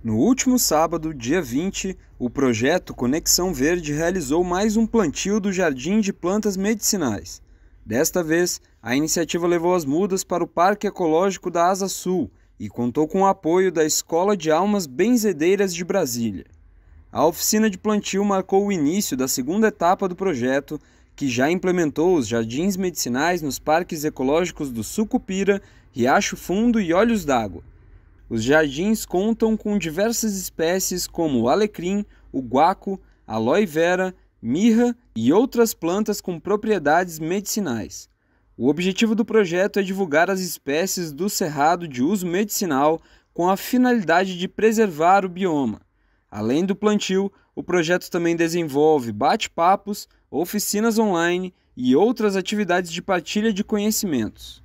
No último sábado, dia 20, o projeto Conexão Verde realizou mais um plantio do Jardim de Plantas Medicinais. Desta vez, a iniciativa levou as mudas para o Parque Ecológico da Asa Sul e contou com o apoio da Escola de Almas Benzedeiras de Brasília. A oficina de plantio marcou o início da segunda etapa do projeto, que já implementou os jardins medicinais nos parques ecológicos do Sucupira, Riacho Fundo e Olhos d'Água. Os jardins contam com diversas espécies como o alecrim, o guaco, aloe vera, mirra e outras plantas com propriedades medicinais. O objetivo do projeto é divulgar as espécies do cerrado de uso medicinal com a finalidade de preservar o bioma. Além do plantio, o projeto também desenvolve bate-papos, oficinas online e outras atividades de partilha de conhecimentos.